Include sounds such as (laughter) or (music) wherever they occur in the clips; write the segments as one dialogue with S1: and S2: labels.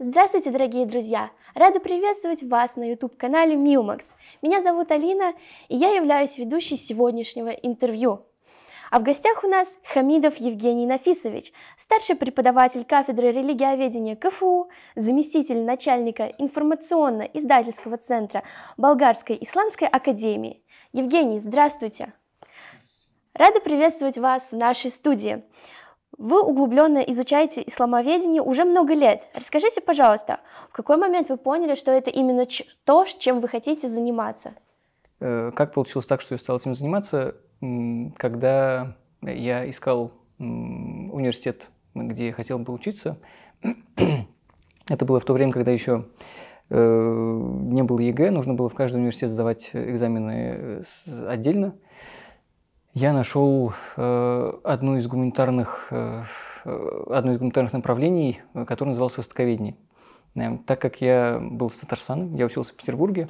S1: Здравствуйте, дорогие друзья! Рада приветствовать вас на YouTube-канале Милмакс. Меня зовут Алина, и я являюсь ведущей сегодняшнего интервью. А в гостях у нас Хамидов Евгений Нафисович, старший преподаватель кафедры религиоведения КФУ, заместитель начальника информационно-издательского центра Болгарской Исламской Академии. Евгений, здравствуйте! Рада приветствовать вас в нашей студии. Вы углубленно изучаете исламоведение уже много лет. Расскажите, пожалуйста, в какой момент вы поняли, что это именно то, чем вы хотите заниматься?
S2: Э, как получилось так, что я стал этим заниматься? Когда я искал университет, где я хотел бы учиться, (clears throat) это было в то время, когда еще э, не было ЕГЭ, нужно было в каждый университет сдавать экзамены э, отдельно я нашел э, одну из гуманитарных, э, э одно из гуманитарных направлений, э, которое называлось востоковедение. Э, так как я был с Татарстана, я учился в Петербурге,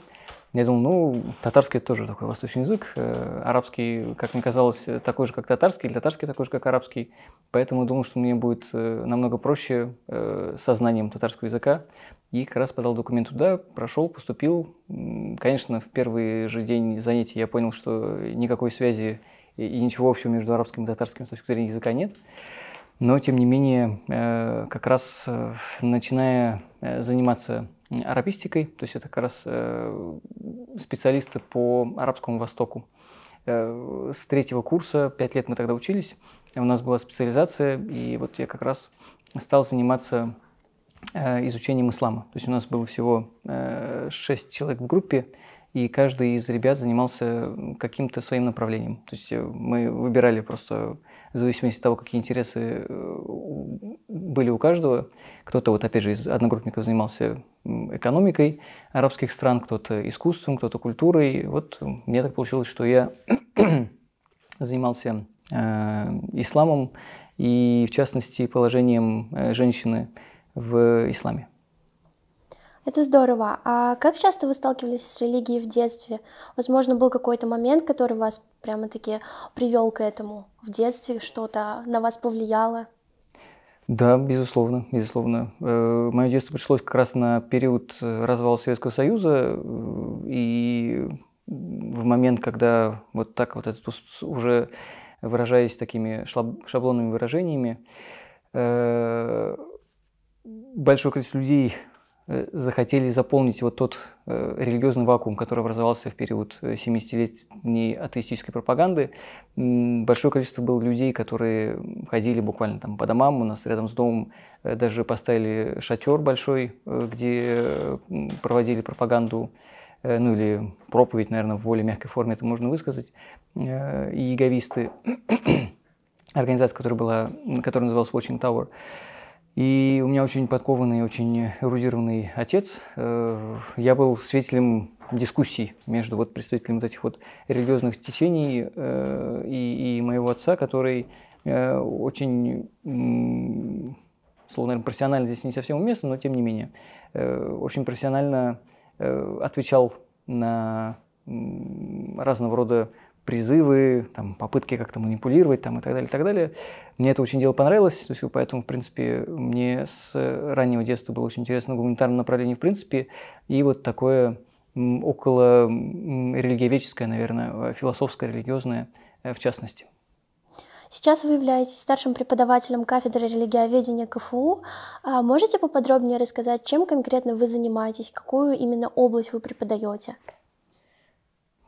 S2: я думал, ну, татарский это тоже такой восточный язык, э, арабский, как мне казалось, такой же, как татарский, или татарский такой же, как арабский, поэтому думал, что мне будет э, намного проще э, со знанием татарского языка, и как раз подал документ туда, прошел, поступил. Конечно, в первый же день занятий я понял, что никакой связи и, и ничего общего между арабским и татарским с точки зрения языка нет. Но, тем не менее, э, как раз э, начиная э, заниматься арабистикой, то есть это как раз специалисты по Арабскому Востоку, с третьего курса, пять лет мы тогда учились, у нас была специализация, и вот я как раз стал заниматься изучением ислама. То есть у нас было всего шесть человек в группе, и каждый из ребят занимался каким-то своим направлением. То есть э, мы выбирали просто в зависимости от того, какие интересы э, были у каждого. Кто-то, вот опять же, из одногруппников занимался экономикой арабских стран, кто-то искусством, кто-то культурой. Вот мне так получилось, что я (coughs) занимался э, исламом и, в частности, положением э, женщины в исламе.
S1: Это здорово. А как часто вы сталкивались с религией в детстве? Возможно, был какой-то момент, который вас прямо-таки привел к этому в детстве, что-то на вас повлияло?
S2: Да, безусловно, безусловно. Э, Мое детство пришлось как раз на период э, развала Советского Союза, э, и в момент, когда вот так вот этот уже выражаясь такими шаблонными выражениями, большое количество людей Э, захотели заполнить вот тот э, религиозный вакуум, который образовался в период 70-летней э, атеистической пропаганды. Большое количество было людей, которые ходили буквально там по домам. У нас рядом с домом даже поставили шатер большой, где проводили пропаганду ну или проповедь, наверное, в более мягкой форме это можно высказать, и яговисты, (coughs) организация, которая, была, которая называлась Watching Tower, и у меня очень подкованный, очень эрудированный отец. Э, я был свидетелем дискуссий между вот представителями вот этих вот религиозных течений э, и, и моего отца, который э, очень, слово, наверное, профессионально здесь не совсем уместно, но тем не менее, очень профессионально отвечал на разного рода призывы, там, попытки как-то манипулировать там, и так далее, и так далее. Мне это очень дело понравилось, то есть, поэтому, в принципе, мне с раннего детства было очень интересно гуманитарное направление, в принципе, и вот такое около религиоведческое, наверное, э, философское, религиозное э, в частности.
S1: Сейчас вы являетесь старшим преподавателем кафедры религиоведения КФУ. А можете поподробнее рассказать, чем конкретно вы занимаетесь, какую именно область вы преподаете?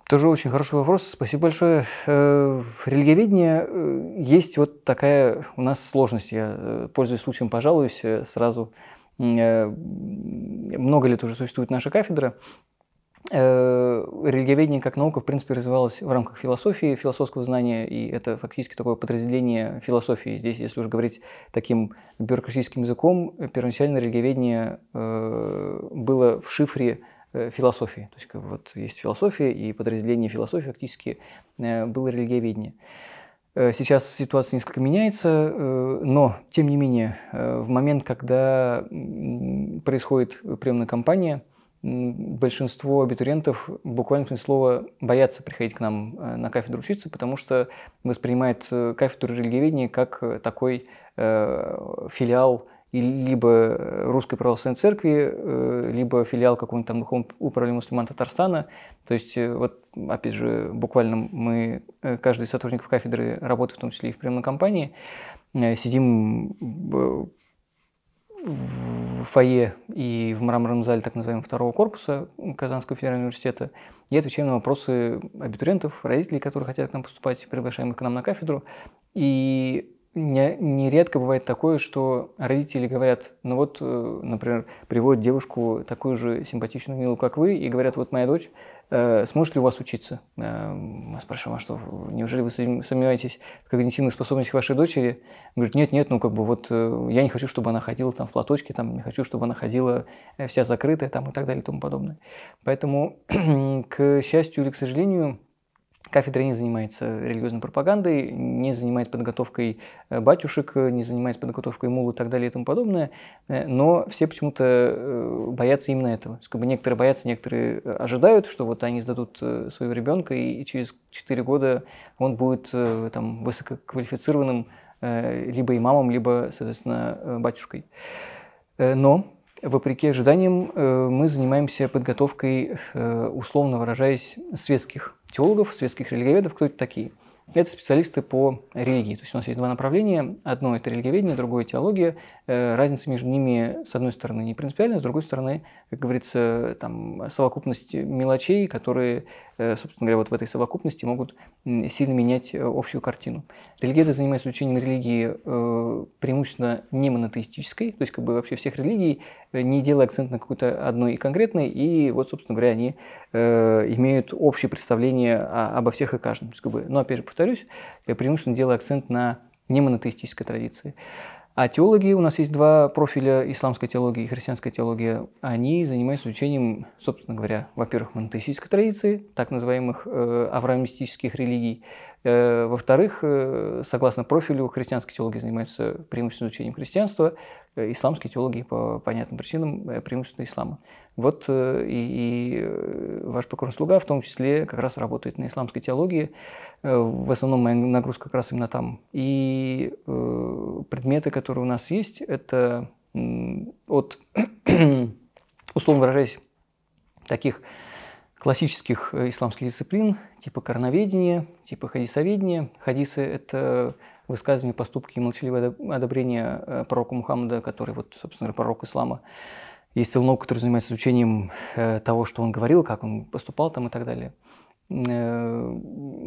S2: Тоже очень хороший вопрос. Спасибо большое. Э, в религиоведении э, есть вот такая у нас сложность. Я, э, пользуюсь случаем, пожалуюсь сразу. Много лет уже существует наша кафедра. Религиоведение как наука, в принципе, развивалось в рамках философии, философского знания, и это фактически такое подразделение философии. Здесь, если уже говорить таким бюрократическим языком, первоначально религиоведение было в шифре Э, философии. То есть как бы, вот есть философия, и подразделение философии фактически э, было религиоведение. Э, сейчас ситуация несколько меняется, но, тем не менее, в момент, когда происходит приемная кампания, большинство абитуриентов буквально смысле слова боятся приходить к нам на кафедру учиться, потому что воспринимают кафедру религиоведения как такой филиал либо э, Русской Православной Церкви, э, либо филиал какого-нибудь там духовного управления мусульман Татарстана. То есть, э, вот, опять же, буквально мы, каждый из в кафедры работает в том числе и в прямой компании, сидим в фойе и в мраморном зале так называемого второго корпуса Казанского федерального университета и отвечаем на вопросы абитуриентов, родителей, которые хотят к нам поступать, приглашаем их к нам на кафедру. И нередко бывает такое, что родители говорят, ну вот, э, например, приводят девушку такую же симпатичную, милую, как вы, и говорят, вот моя дочь, э, сможет ли у вас учиться? Мы эм, спрашиваем, а что, неужели вы сомневаетесь в когнитивных способностях вашей дочери? Он говорит, нет, нет, ну как бы вот э, я не хочу, чтобы она ходила там в платочке, там не хочу, чтобы она ходила вся закрытая там и так далее и тому подобное. Поэтому, (clears throat) к счастью или к сожалению, Кафедра не занимается религиозной пропагандой, не занимается подготовкой э, батюшек, э, не занимается подготовкой мул и так далее и тому подобное, э, но все почему-то боятся именно этого. Как бы некоторые боятся, некоторые ожидают, что вот они сдадут своего ребенка, и через 4 года он будет там, высококвалифицированным либо имамом, либо, соответственно, батюшкой. Но вопреки ожиданиям, мы занимаемся подготовкой, условно выражаясь, светских теологов, светских религиоведов, кто это такие. Это специалисты по религии. То есть у нас есть два направления. Одно – это религиоведение, другое – теология. Э, разница между ними, с одной стороны, не принципиальная, с другой стороны, как говорится, там, совокупность мелочей, которые Э, собственно говоря, вот в этой совокупности могут сильно менять э, общую картину. Религиозы занимаются изучением религии э, преимущественно не монотеистической, то есть как бы вообще всех религий, не делая акцент на какой-то одной и конкретной, и вот, собственно говоря, они имеют общее представление обо всех и каждом. То есть, как бы, но, опять же, повторюсь, преимущественно делая акцент на не монотеистической традиции. А теологи, у нас есть два профиля, исламская теология и христианская теология, они занимаются учением, собственно говоря, во-первых, монотеистической традиции, так называемых э, авраамистических религий, э, во-вторых, э, согласно профилю, христианская теология занимается преимущественно учением христианства, э, исламские теологии по понятным причинам э, преимущественно ислама. Вот э, и, и э, ваш покорный слуга в том числе как раз работает на исламской теологии, Э, в основном моя нагрузка как раз именно там. И э, предметы, которые у нас есть, это от, (clears throat) условно выражаясь, таких классических э, исламских дисциплин, типа корноведения, типа хадисоведения. Хадисы – это высказывания, поступки и молчаливое одобрение э, пророка Мухаммада, который, вот, собственно говоря, пророк ислама. Есть целнок, который занимается изучением того, что он говорил, как он поступал там и так далее – Э,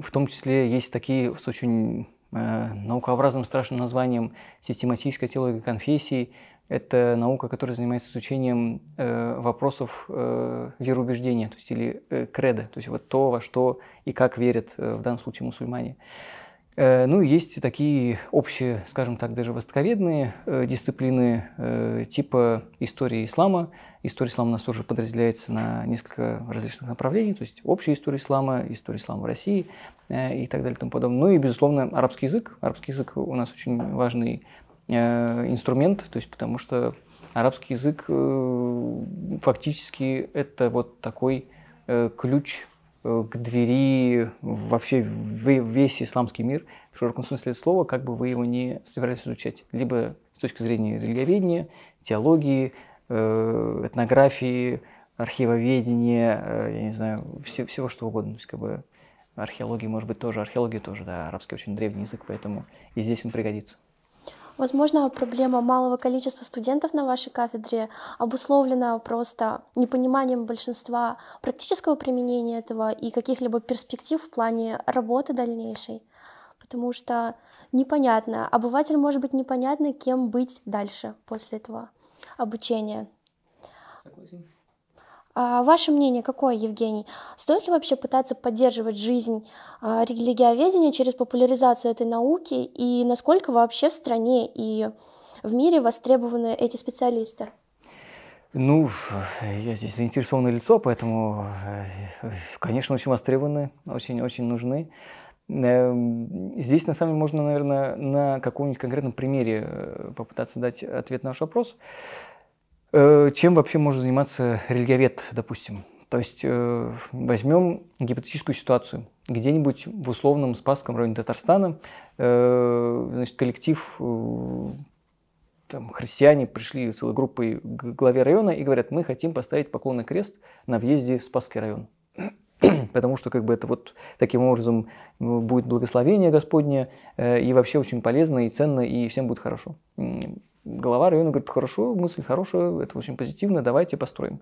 S2: в том числе есть такие с очень э, наукообразным страшным названием «Систематическая теология конфессий». Это наука, которая занимается изучением э, вопросов э, вероубеждения, то есть или креда, то есть вот то, во что и как верят в данном случае мусульмане. Э, ну и есть такие общие, скажем так, даже востоковедные э, дисциплины э, типа истории ислама. История ислама у нас тоже подразделяется на несколько различных направлений, то есть общая история ислама, история ислама в России и так далее и тому подобное. Ну и, безусловно, арабский язык. Арабский язык у нас очень важный инструмент, то есть потому что арабский язык фактически это вот такой ключ Э, к двери вообще весь исламский мир, в широком смысле слова, как бы вы его не собирались изучать. Либо с точки зрения религиоведения, теологии, э, этнографии, архивоведения, э, я не знаю, все, всего что угодно. То есть, как бы археологии, может быть, тоже, археология тоже, да, арабский очень древний язык, поэтому и здесь он пригодится.
S1: Возможно, проблема малого количества студентов на вашей кафедре обусловлена просто непониманием большинства практического применения этого и каких-либо перспектив в плане работы дальнейшей, потому что непонятно, обыватель может быть непонятно, кем быть дальше после этого обучения. Согласен. А, ваше мнение какое, Евгений? Стоит ли вообще пытаться поддерживать жизнь а, религиоведения через популяризацию этой науки? И насколько вообще в стране и в мире востребованы эти специалисты?
S2: Ну, я здесь заинтересованное лицо, поэтому, э, конечно, очень востребованы, очень-очень нужны. Эм, здесь, на самом деле, можно, наверное, на каком-нибудь конкретном примере э, попытаться дать ответ на ваш вопрос. Э, чем вообще может заниматься религиовед, допустим? То есть э, возьмем гипотетическую ситуацию. Где-нибудь в условном Спасском районе Татарстана э, значит, коллектив там, христиане пришли целой группой к главе района и говорят, мы хотим поставить поклонный крест на въезде в Спасский район. (clears throat) Потому что как бы это вот таким образом будет благословение Господне и вообще очень полезно и ценно, и всем будет хорошо глава района говорит, хорошо, мысль хорошая, это очень позитивно, давайте построим.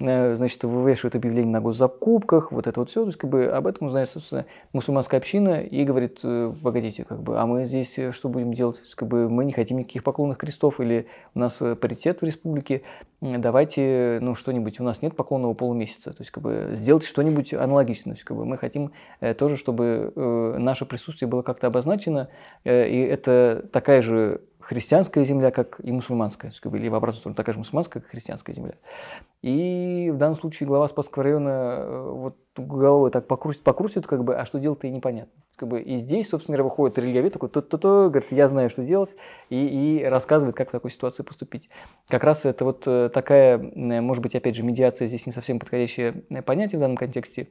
S2: Э, значит, вывешивают объявление на госзакупках, вот это вот все. То есть, как бы, об этом узнает, собственно, мусульманская община и говорит, «Э, погодите, как бы, а мы здесь э, что будем делать? То есть, как бы, мы не хотим никаких поклонных крестов или у нас паритет в республике, давайте, ну, что-нибудь, у нас нет поклонного полумесяца. То есть, как бы, сделать что-нибудь аналогичное. То есть, как бы, мы хотим тоже, чтобы наше присутствие было как-то обозначено, и это такая же христианская земля, как и мусульманская, или в обратную сторону, такая же мусульманская, как христианская земля. И в данном случае глава Спасского района э, вот головой так покрутит, покрутит, как бы, а что делать-то и непонятно. Как бы, и здесь, собственно говоря, выходит Рельгове такой, то то то говорит, я знаю, что делать, и, и рассказывает, как в такой ситуации поступить. Как раз это вот э, такая, может быть, опять же, медиация здесь не совсем подходящее э, понятие в данном контексте,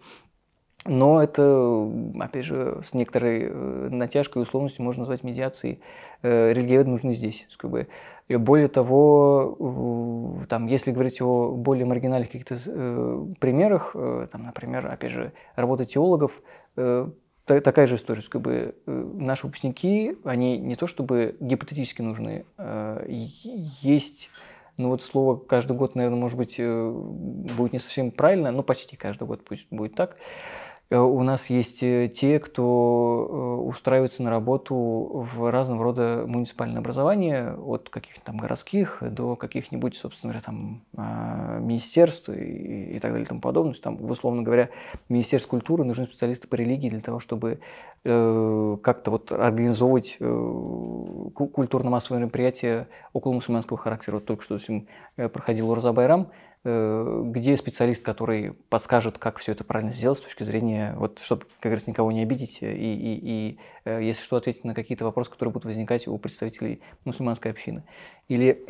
S2: но это, опять же, с некоторой э, натяжкой и условностью можно назвать медиацией. Э, Религиоведы нужны здесь. Как И более того, там, если говорить о более маргинальных каких-то э, примерах, там, например, опять же, работа теологов, такая же история. Как наши выпускники, они не то чтобы гипотетически нужны, а есть ну вот слово каждый год, наверное, может быть, будет не совсем правильно, но почти каждый год пусть будет так. Э, у нас есть э, те, кто э, устраивается на работу в разного рода муниципальное образование, от каких то там городских до каких-нибудь, собственно говоря, там а, министерств и, и так далее и тому подобное. там, условно говоря, Министерство культуры нужны специалисты по религии для того, чтобы э, как-то вот организовывать э, культурно-массовое мероприятие около мусульманского характера. Вот только что проходил Урза Байрам, Э, где специалист, который подскажет, как все это правильно сделать с точки зрения, вот, чтобы, как раз, никого не обидеть, э, и, и, и э, если что, ответить на какие-то вопросы, которые будут возникать у представителей мусульманской общины. Или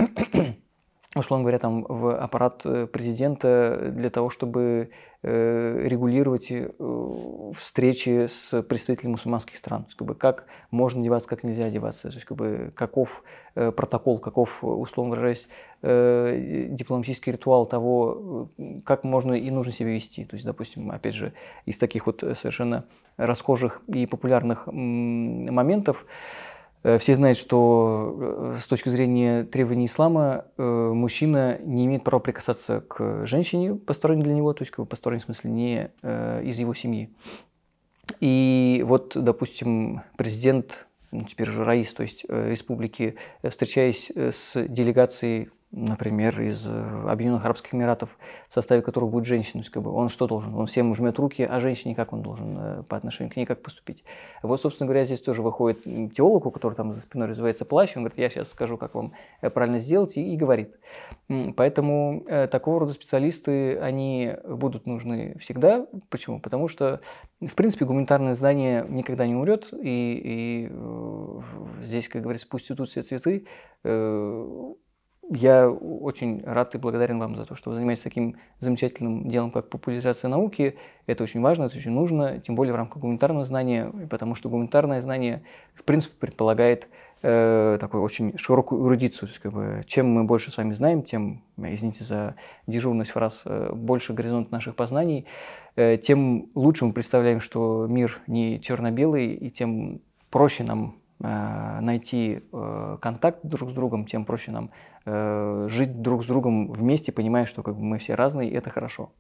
S2: условно говоря, там в аппарат э, президента для того, чтобы э, регулировать э, встречи с представителями мусульманских стран. То есть, как, бы, как можно одеваться, как нельзя одеваться. То есть, как бы, каков протокол, каков, условно выражаясь, дипломатический ритуал того, как можно и нужно себя вести. То есть, допустим, опять же, из таких вот совершенно расхожих и популярных моментов, Э, все знают, что э, с точки зрения требований ислама э, мужчина не имеет права прикасаться к женщине, посторонней для него, то есть в постороннем смысле не из его семьи. И вот, допустим, президент, ну, теперь же Раис, то есть республики, встречаясь с делегацией например, из э, Объединенных Арабских Эмиратов, в составе которых будет женщина. То как бы, он что должен? Он всем жмет руки, а женщине как он должен э, по отношению к ней как поступить? Вот, собственно говоря, здесь тоже выходит теолог, у которого там за спиной развивается плащ, он говорит, я сейчас скажу, как вам э, правильно сделать, и, и говорит. Поэтому такого рода специалисты, они будут нужны всегда. Почему? Потому что, в принципе, гуманитарное знание никогда не умрет, и, и здесь, как говорится, пусть идут все цветы, я очень рад и благодарен вам за то, что вы занимаетесь таким замечательным делом, как популяризация науки. Это очень важно, это очень нужно, тем более в рамках гуманитарного знания, потому что гуманитарное знание, в принципе, предполагает э, такую очень широкую эрудицию. То есть, как бы, чем мы больше с вами знаем, тем, извините за дежурность фраз, э, больше горизонт наших познаний, э, тем лучше мы представляем, что мир не черно-белый, и тем проще нам э, найти э, контакт друг с другом, тем проще нам Э, жить друг с другом вместе, понимая, что как бы мы все разные, и это хорошо.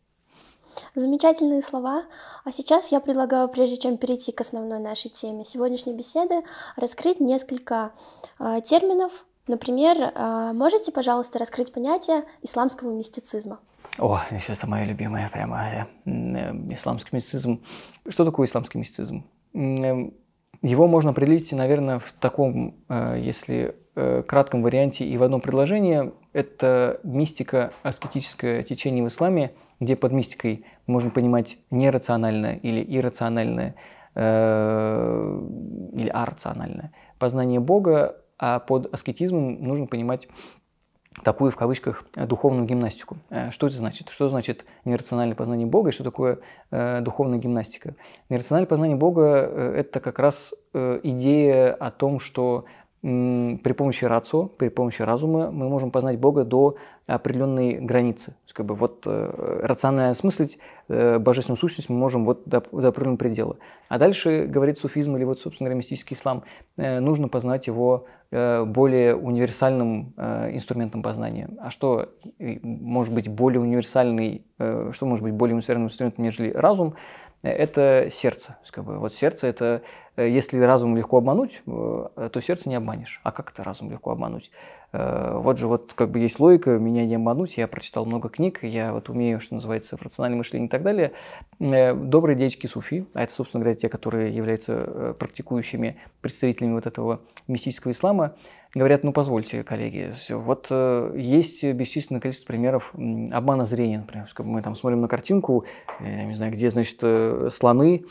S1: Замечательные слова. А сейчас я предлагаю, прежде чем перейти к основной нашей теме сегодняшней беседы, раскрыть несколько э, терминов. Например, э, можете, пожалуйста, раскрыть понятие исламского мистицизма?
S2: О, это мое любимое прямо. Э, э, исламский мистицизм. Что такое исламский мистицизм? Э, его можно определить, наверное, в таком, э, если э, кратком варианте и в одном предложении. Это мистика, аскетическое течение в исламе, где под мистикой можно понимать нерациональное или иррациональное, э, или арациональное познание Бога, а под аскетизмом нужно понимать такую, в кавычках, духовную гимнастику. Э, что это значит? Что значит нерациональное познание Бога и что такое э, духовная гимнастика? Нерациональное познание Бога э, это как раз э, идея о том, что при помощи рацио, при помощи разума мы можем познать Бога до определенной границы. То есть, как бы вот э, рационально осмыслить э, божественную сущность мы можем вот до, до определенного предела. А дальше, говорит суфизм или вот, собственно говоря, мистический ислам, э, нужно познать его э, более универсальным э, инструментом познания. А что э, может быть более универсальный, что может быть более универсальным инструментом, нежели разум? Это сердце. То есть, как бы, вот сердце – это Э, если разум легко обмануть, э, то сердце не обманешь. А как это разум легко обмануть? Э, вот же вот как бы есть логика, меня не обмануть, я прочитал много книг, я вот умею, что называется, рациональное мышление и так далее. Добрые дечки суфи, а это, собственно говоря, те, которые являются практикующими представителями вот этого мистического ислама, говорят, ну позвольте, коллеги, вот э, есть бесчисленное количество примеров обмана зрения, например, мы там смотрим на картинку, я не знаю, где, значит, слоны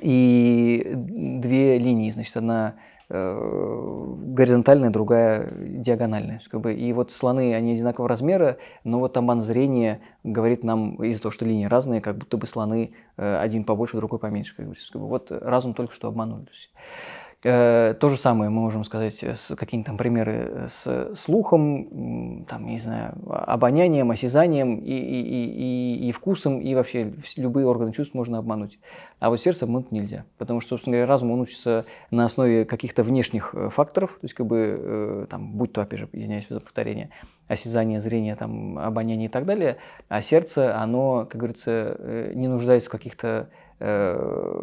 S2: и две линии, значит, одна э, горизонтальная, другая диагональная. Как бы, и вот слоны, они одинакового размера, но вот обман зрения говорит нам из-за того, что линии разные, как будто бы слоны э, один побольше, другой поменьше. Как бы, вот разум только что обманули. Э, то же самое мы можем сказать э, с какие-нибудь там примеры э, с слухом, там, не знаю, а, обонянием, осязанием и, и, и, и вкусом, и вообще любые органы чувств можно обмануть. А вот сердце обмануть нельзя, потому что, собственно говоря, разум он учится на основе каких-то внешних факторов, то есть как бы, там, будь то, опять же, извиняюсь за повторение, осязание, зрение, там, обоняние и так далее, а сердце, оно, как говорится, не нуждается в каких-то Э,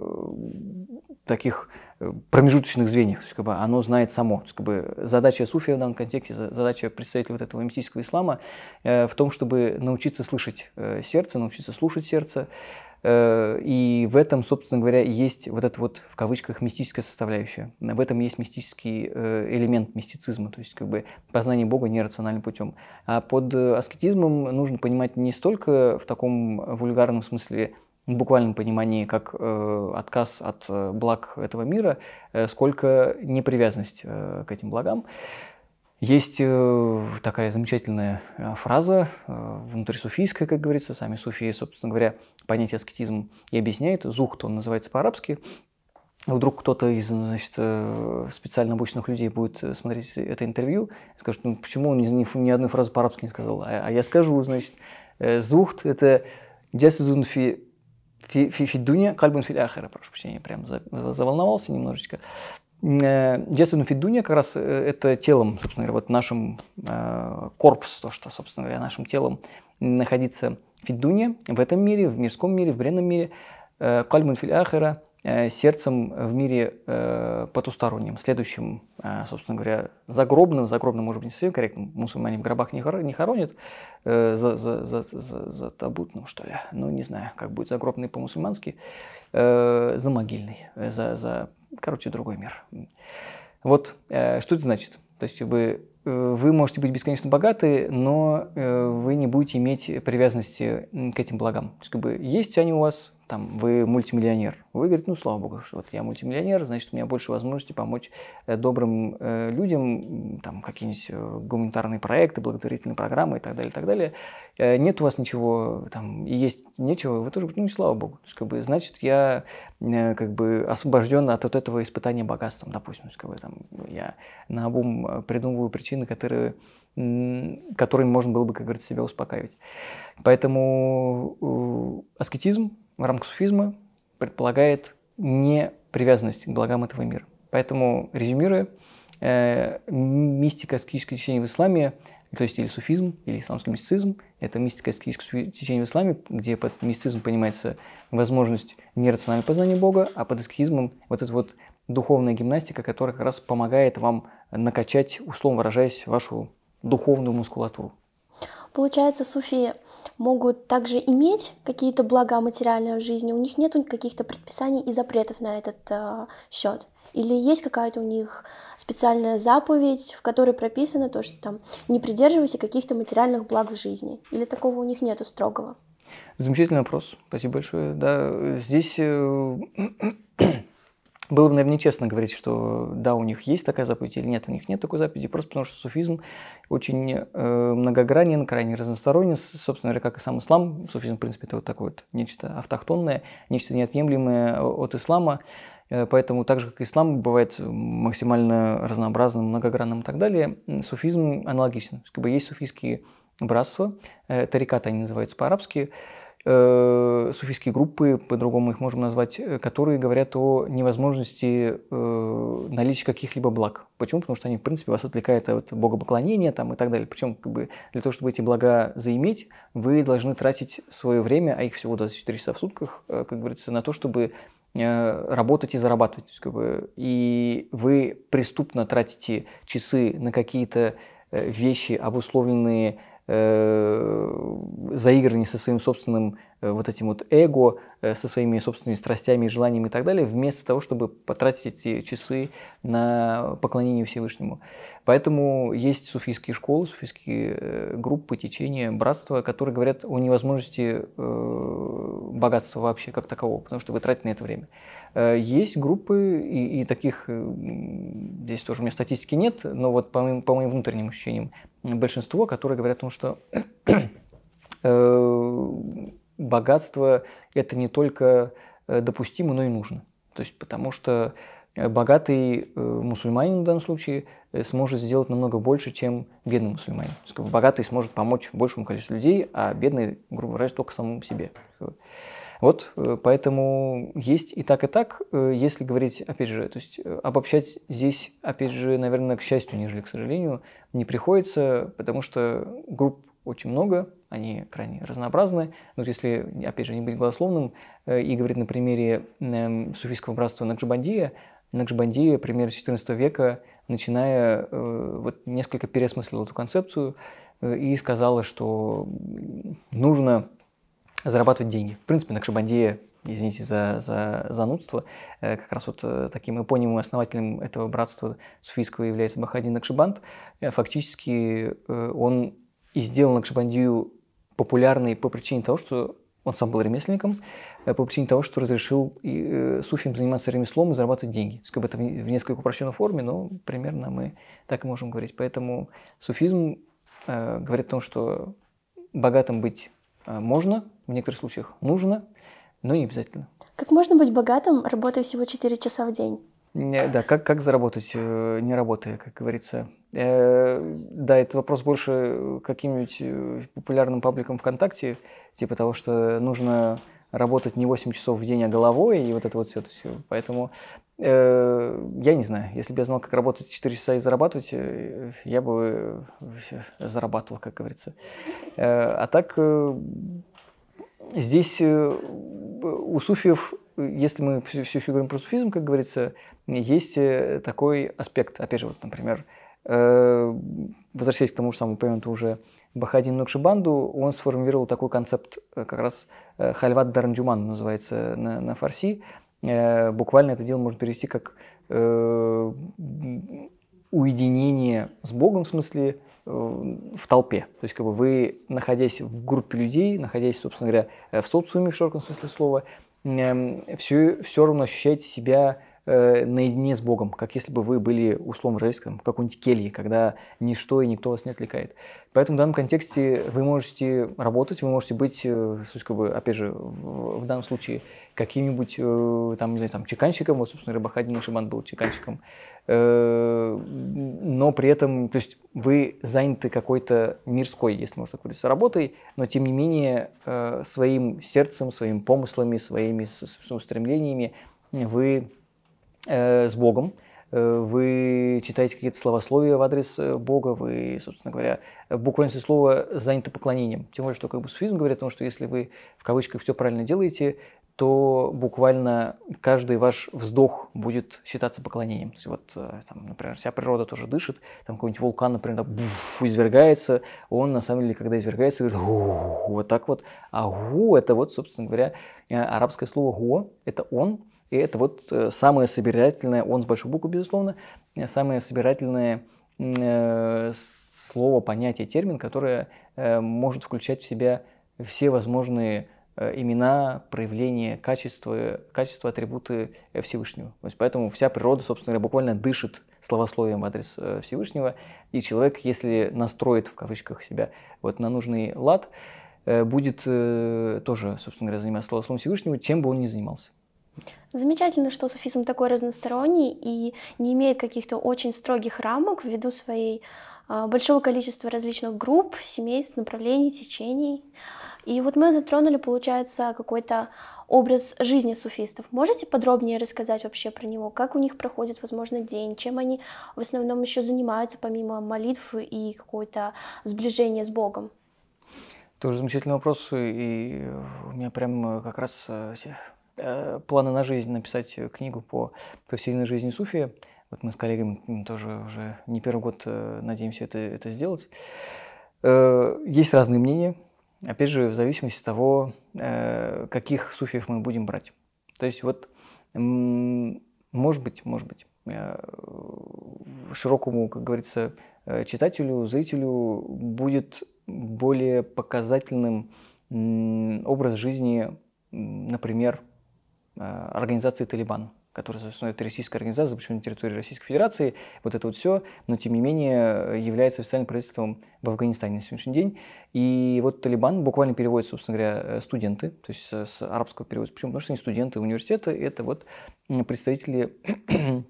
S2: таких э, промежуточных звеньев, то есть, как бы оно знает само. То есть, как бы задача суфия в данном контексте, задача представителя вот этого мистического ислама э, в том, чтобы научиться слышать сердце, научиться слушать сердце. и в этом, собственно говоря, есть вот эта вот в кавычках мистическая составляющая. В этом есть мистический элемент мистицизма, то есть как бы познание Бога нерациональным путем. А под аскетизмом нужно понимать не столько в таком вульгарном смысле в буквальном понимании как э, отказ от э, благ этого мира, э, сколько непривязанность э, к этим благам. Есть э, такая замечательная э, фраза, э, внутрисуфийская, как говорится, сами суфии, собственно говоря, понятие аскетизм и объясняет. Зухт, он называется по-арабски. Вдруг кто-то из значит, э, специально обученных людей будет э, смотреть это интервью и скажет, ну, почему он ни, ни одной фразы по-арабски не сказал. А, а я скажу, значит, э, зухт – это «Джасидун фи фи, кальбун фи ахера, прошу прощения, прям заволновался немножечко. Э, Джесун Фидуния как раз э, это телом, собственно говоря, вот нашим э, корпус, то, что, собственно говоря, нашим телом находится Фидуния в этом мире, в мирском мире, в бренном мире. Кальбун Филь Ахера Э, сердцем в мире э, потусторонним, следующим, э, собственно говоря, загробным, загробным, может быть, не совсем корректным, мусульмане в гробах не, хор, не хоронят, э, за, за, за, за, за табутным, что ли, ну, не знаю, как будет загробный по-мусульмански, э, за могильный, э, за, за, короче, другой мир. Вот, э, что это значит? То есть вы э, вы можете быть бесконечно богаты, но вы не будете иметь привязанности к этим благам. То есть, как бы, есть они у вас, там, вы мультимиллионер. Вы говорите, ну, слава богу, что вот я мультимиллионер, значит, у меня больше возможности помочь э, добрым э, людям, там, какие-нибудь э, гуманитарные проекты, благотворительные программы и так далее, и так далее. Э, нет у вас ничего, там, и есть нечего, вы тоже говорите, ну, слава богу. То есть, как бы, значит, я, э, как бы, освобожден от вот этого испытания богатством, допустим, то есть, как бы, там, я на обум э, придумываю причины, которые которыми можно было бы, как говорится, себя успокаивать. Поэтому аскетизм в рамках суфизма предполагает не привязанность к благам этого мира. Поэтому, резюмируя, э, мистика аскетическое течение в исламе, то есть или суфизм, или исламский мистицизм, это мистика аскетическое течение в исламе, где под мистицизм понимается возможность нерационального познания Бога, а под аскетизмом вот эта вот духовная гимнастика, которая как раз помогает вам накачать, условно выражаясь, вашу духовную мускулатуру.
S1: Получается, суфи могут также иметь какие-то блага материального жизни, у них нет каких-то предписаний и запретов на этот э, счет. Или есть какая-то у них специальная заповедь, в которой прописано то, что там не придерживайся каких-то материальных благ в жизни. Или такого у них нету строгого?
S2: Замечательный вопрос. Спасибо большое. Да, здесь э, было бы, наверное, нечестно говорить, что да, у них есть такая заповедь или нет, у них нет такой заповеди, просто потому что суфизм очень э, многогранен, крайне разносторонен, собственно говоря, как и сам ислам. Суфизм, в принципе, это вот такое вот нечто автохтонное, нечто неотъемлемое от ислама. Э, поэтому так же, как ислам бывает максимально разнообразным, многогранным и так далее, суфизм аналогичен. Есть суфийские братства, э, тариката они называются по-арабски, э, суфийские группы, по-другому их можем назвать, э, которые говорят о невозможности э, наличия каких-либо благ. Почему? Потому что они, в принципе, вас отвлекают от богопоклонения там, и так далее. Причем как бы, для того, чтобы эти блага заиметь, вы должны тратить свое время, а их всего 24 часа в сутках, э, как говорится, на то, чтобы э, работать и зарабатывать. как бы, и вы преступно тратите часы на какие-то вещи, обусловленные э, заигрывание со своим собственным Э, вот этим вот эго э, со своими собственными страстями, желаниями и так далее, вместо того, чтобы потратить эти часы на поклонение Всевышнему. Поэтому есть суфийские школы, суфийские э, группы, течения, братства, которые говорят о невозможности богатства вообще как такового, потому что вы тратите на это время. Есть группы, и, и таких, здесь тоже у меня статистики нет, но вот по моим, по моим внутренним ощущениям, большинство, которые говорят о том, что (clears throat) богатство – это не только э, допустимо, но и нужно. То есть потому что э, богатый э, мусульманин в данном случае сможет сделать намного больше, чем бедный мусульманин. То есть, богатый сможет помочь большему количеству людей, а бедный, грубо говоря, только самому себе. Вот поэтому есть и так, и так, если говорить, опять же, то есть обобщать здесь, опять же, наверное, к счастью, нежели к сожалению, не приходится, потому что групп очень много, они крайне разнообразны. Но если, опять же, не быть голословным э, и говорить на примере эм, суфийского братства Накшбандия, Накшбандия, пример XIV века, начиная, э, вот несколько переосмыслил эту концепцию э, и сказала, что нужно зарабатывать деньги. В принципе, Накшбандия извините за, за занудство, как раз вот таким эпонимом и основателем этого братства суфийского является Бахадин Накшибанд. Фактически он и сделан Акшабандию популярный по причине того, что он сам был ремесленником, э, по причине того, что разрешил и, э, заниматься ремеслом и зарабатывать деньги. Как бы это в, несколько упрощенной форме, но примерно мы так и можем говорить. Поэтому суфизм э, говорит о том, что богатым быть можно, в некоторых случаях нужно, но не обязательно.
S1: Как можно быть богатым, работая всего 4 часа в день?
S2: да, как, как заработать, не работая, как говорится, Э, да, это вопрос больше э, каким-нибудь э, популярным пабликом ВКонтакте, типа того, что нужно работать не 8 часов в день, а головой, и вот это вот все. То есть, поэтому э, я не знаю. Если бы я знал, как работать 4 часа и зарабатывать, я бы все, зарабатывал, как говорится. Э, а так, э, здесь э, у суфиев, если мы все, все еще говорим про суфизм, как говорится, есть такой аспект. Опять же, вот, например, Э, возвращаясь к тому же самому упомянутому уже Бахадин Нукшибанду, он сформировал такой концепт, э, как раз э, хальват дарндюман называется на, на фарси. Буквально это дело можно перевести как уединение с Богом, в смысле, в толпе. То есть, как бы вы, находясь в группе людей, находясь, собственно говоря, в социуме, в широком смысле слова, все, все равно ощущаете себя э, наедине с Богом, как если бы вы были, условно выражаясь, в какой-нибудь келье, когда ничто и никто вас не отвлекает. Поэтому в данном контексте вы можете работать, вы можете быть, э, как бы, опять же, в, в данном случае каким-нибудь э, там, не знаю, там, чеканщиком, вот, собственно, Рыбахадин Шибан был чеканщиком, э, но при этом, то есть вы заняты какой-то мирской, если можно так выразиться, работой, но тем не менее э, своим сердцем, своими помыслами, своими стремлениями вы Э, с Богом, э, вы читаете какие-то словословия в адрес э, Бога, вы, собственно говоря, в буквальном смысле слова заняты поклонением. Тем более, что как бы суфизм говорит о том, что если вы в кавычках все правильно делаете, то буквально каждый ваш вздох будет считаться поклонением. То есть вот, там, например, вся природа тоже дышит, там какой-нибудь вулкан, например, буф, извергается, он на самом деле, когда извергается, говорит вот так вот. А «гу» — это вот, собственно говоря, арабское слово «гу», это «он», и это вот э, самое собирательное, он с большой буквы, безусловно, э, самое собирательное э, слово, понятие, термин, которое может включать в себя все возможные имена, проявления, качества, качества, атрибуты Всевышнего. То есть поэтому вся природа, собственно говоря, буквально дышит словословием в адрес Всевышнего, и человек, если настроит в кавычках себя вот на нужный лад, будет тоже, собственно говоря, заниматься словословием Всевышнего, чем бы он ни занимался.
S1: Замечательно, что суфизм такой разносторонний и не имеет каких-то очень строгих рамок ввиду своей а, большого количества различных групп, семейств, направлений, течений. И вот мы затронули, получается, какой-то образ жизни суфистов. Можете подробнее рассказать вообще про него? Как у них проходит, возможно, день? Чем они в основном еще занимаются, помимо молитв и какое-то сближение с Богом?
S2: Тоже замечательный вопрос, и у меня прям как раз э, Э, планы на жизнь, написать книгу по повседневной жизни Суфии. Вот мы с коллегами тоже уже не первый год э, надеемся это, это сделать. Э, есть разные мнения, опять же, в зависимости от того, каких суфиев мы будем брать. То есть вот, может быть, может быть, широкому, как говорится, читателю, зрителю будет более показательным образ жизни, например, Э, организации «Талибан», которая существует террористическая организация, запрещенная на территории Российской Федерации, вот это вот все, но тем не менее э, является официальным правительством в Афганистане на сегодняшний день. И вот «Талибан» буквально переводит, собственно говоря, э, студенты, то есть с арабского переводится. Почему? Потому что они студенты университета, это вот представители (clears throat)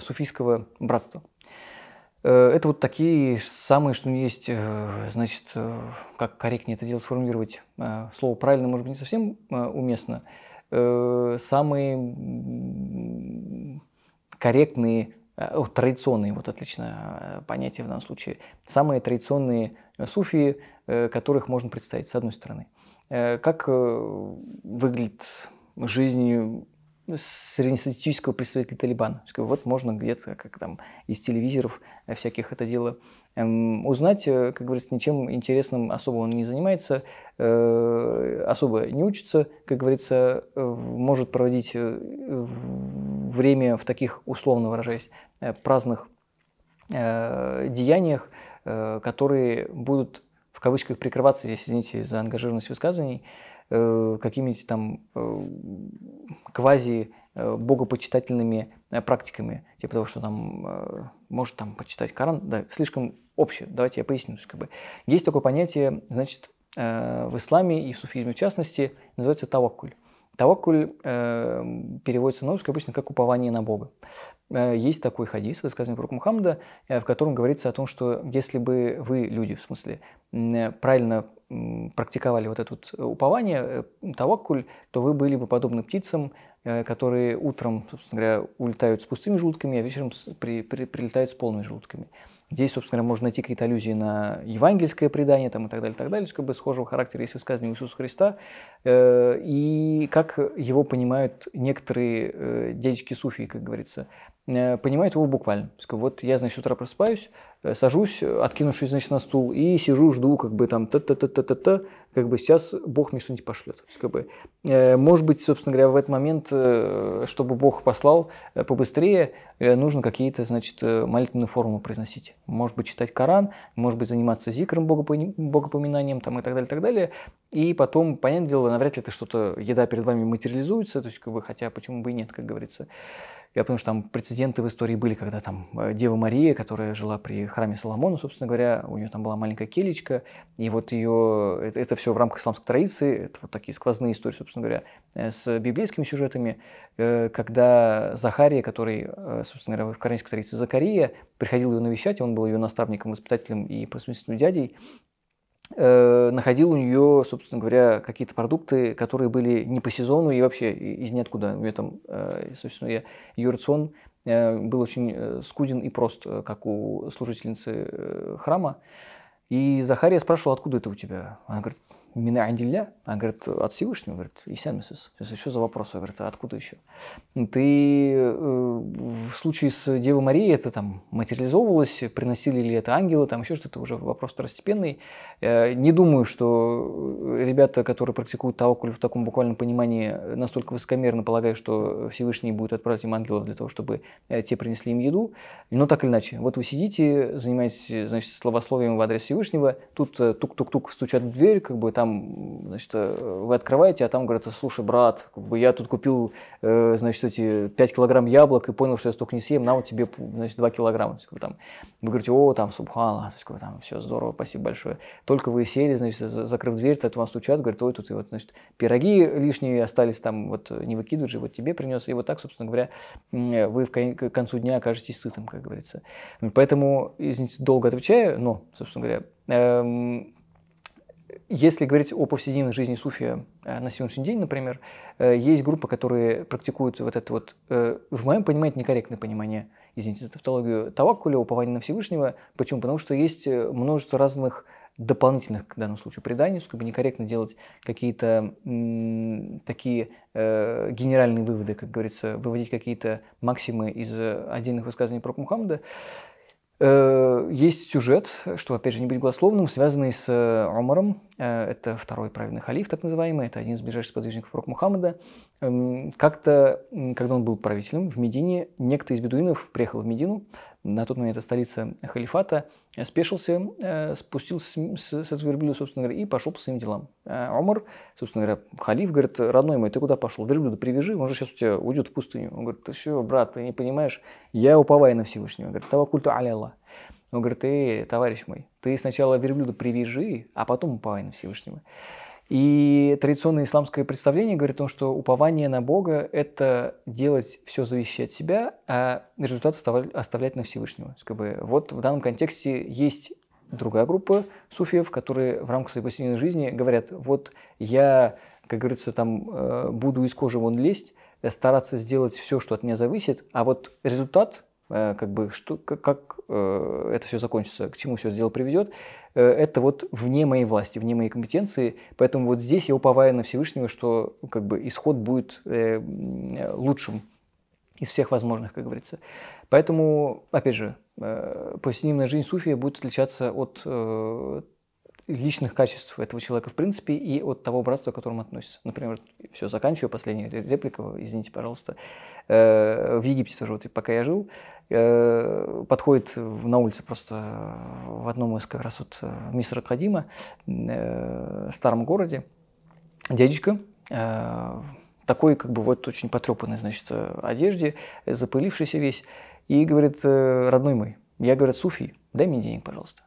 S2: суфийского братства. Это вот такие самые, что есть, значит, как корректнее это дело сформулировать. Слово правильно, может быть, не совсем уместно – Э, самые корректные, э, традиционные, вот отличное э, понятие в данном случае, самые традиционные э, суфии, которых можно представить, с одной стороны. как выглядит жизнь среднестатистического представителя Талибана. Вот можно где-то, как там, из телевизоров всяких это дело эм, узнать. Как говорится, ничем интересным особо он не занимается. Э, особо не учится, как говорится, э, может проводить э, время в таких, условно выражаясь, праздных деяниях, которые будут в кавычках прикрываться, здесь, извините за ангажированность высказываний, какими-нибудь там квази богопочитательными практиками, типа того, что там может там почитать Коран, да, слишком общее, давайте я поясню, как бы. Есть такое понятие, значит, Э, в исламе и в суфизме в частности, называется таваккуль. Таваккуль э, переводится на русский обычно как «упование на Бога». Э, есть такой хадис, высказанный пророка Мухаммада, э, в котором говорится о том, что если бы вы, люди в смысле, правильно практиковали вот это вот упование, таваккуль, то вы были бы подобны птицам, которые утром, собственно говоря, улетают с пустыми желудками, а вечером при, при, прилетают с полными желудками. Здесь, собственно говоря, можно найти какие-то аллюзии на евангельское предание там, и так далее, и так далее, как бы схожего характера есть высказывание Иисуса Христа, э, и как его понимают некоторые э, дядечки суфии, как говорится, э, понимают его буквально. Вот я, значит, с утра просыпаюсь, Э, сажусь, э, откинувшись, значит, на стул, и сижу, жду, как бы там, та та та та та та как бы сейчас Бог мне что-нибудь пошлет. То есть, как бы, э, может быть, собственно говоря, в этот момент, чтобы Бог послал побыстрее, э, нужно какие-то, значит, э, молитвенные формы произносить. Может быть, читать Коран, может быть, заниматься зикром, богопоминанием там, и так далее, и так далее. И потом, понятное дело, навряд ли это что-то, еда перед вами материализуется, то есть, как бы, хотя почему бы и нет, как говорится. Я потому что там прецеденты в истории были, когда там э, Дева Мария, которая жила при храме Соломона, собственно говоря, у нее там была маленькая келечка, и вот ее, э, это, это все в рамках исламской традиции, это вот такие сквозные истории, собственно говоря, э, с библейскими сюжетами, когда Захария, который, собственно говоря, в коранской традиции Закария, приходил ее навещать, он был ее наставником, воспитателем и просветительным дядей, Э, находил у нее, собственно говоря, какие-то продукты, которые были не по сезону и вообще из ниоткуда. У нее там, э, собственно, я, ее рацион э, был очень скуден и прост, как у служительницы храма. И Захария спрашивал, откуда это у тебя? Она говорит, мина андилля? а говорит, от Всевышнего, говорит, Исямисис. То есть, что за вопрос? Она говорит, а откуда еще? Ты э, в случае с Девой Марией это там материализовывалось, приносили ли это ангелы, там еще что-то, уже вопрос второстепенный. Э, не думаю, что ребята, которые практикуют таокуль в таком буквальном понимании, настолько высокомерно полагают, что Всевышний будет отправить им ангелов для того, чтобы э, те принесли им еду. Но так или иначе, вот вы сидите, занимаетесь, значит, словословием в адрес Всевышнего, тут тук-тук-тук стучат в дверь, как бы там, значит, э, вы открываете, а там говорится, слушай, брат, я тут купил, э, значит, эти 5 килограмм яблок и понял, что я столько не съем, на тебе, значит, 2 килограмма. То есть, вы, там, вы говорите, о, там, субхала, то есть, вы, там, все здорово, спасибо большое. Только вы сели, значит, закрыв дверь, тут вас стучат, говорят, ой, тут, и вот, значит, пироги лишние остались там, вот, не выкидывать же, вот тебе принес. И вот так, собственно говоря, вы в кон- к концу дня окажетесь сытым, как говорится. Поэтому, извините, долго отвечаю, но, собственно говоря, эм, если говорить о повседневной жизни суфия э, на сегодняшний день, например, э, есть группы, которые практикуют вот это вот, э, в моем понимании, некорректное понимание, извините за тавтологию, таваккуля, упование на Всевышнего. Почему? Потому что есть множество разных дополнительных, к данному случаю преданий, чтобы некорректно делать какие-то такие э, генеральные выводы, как говорится, выводить какие-то максимы из отдельных высказаний про Мухаммада. Э, есть сюжет, что, опять же, не быть голословным, связанный с э, Омаром. Э, это второй праведный халиф, так называемый. Это один из ближайших подвижников Пророка Мухаммада. Эм, как-то, когда он был правителем в Медине, некто из бедуинов приехал в Медину, на тот момент это столица халифата, э, спешился, э, спустился с, этого верблюда, собственно говоря, и пошел по своим делам. Э, Омар собственно говоря, халиф, говорит, родной мой, ты куда пошел? Верблюда привяжи, он же сейчас у тебя уйдет в пустыню. Он говорит, ты все, брат, ты не понимаешь, я уповаю на Всевышнего. Он говорит, тавакульту аля Аллах. Он говорит, ты, товарищ мой, ты сначала верблюда привяжи, а потом уповай на Всевышнего. И традиционное исламское представление говорит о том, что упование на Бога – это делать все зависящее от себя, а результат оставлять на Всевышнего. Как бы вот в данном контексте есть другая группа суфиев, которые в рамках своей повседневной жизни говорят, вот я, как говорится, там э, буду из кожи вон лезть, стараться сделать все, что от меня зависит, а вот результат э, как бы что, как, как э, это все закончится, к чему все это дело приведет, Э, это вот вне моей власти, вне моей компетенции. Поэтому вот здесь я уповаю на Всевышнего, что ну, как бы исход будет э, лучшим из всех возможных, как говорится. Поэтому, опять же, э, повседневная жизнь суфия будет отличаться от личных качеств этого человека в принципе и от того братства, к которому относится. Например, все, заканчиваю, последнюю реплику. извините, пожалуйста. Э, в Египте тоже, вот пока я жил, э, подходит на улице просто в одном из как раз вот э, мистера Кадима, старом городе, дядечка, такой как бы вот очень потрепанной, значит, одежде, запылившийся весь, и говорит, родной мой, я, говорит, суфи, дай мне денег, пожалуйста.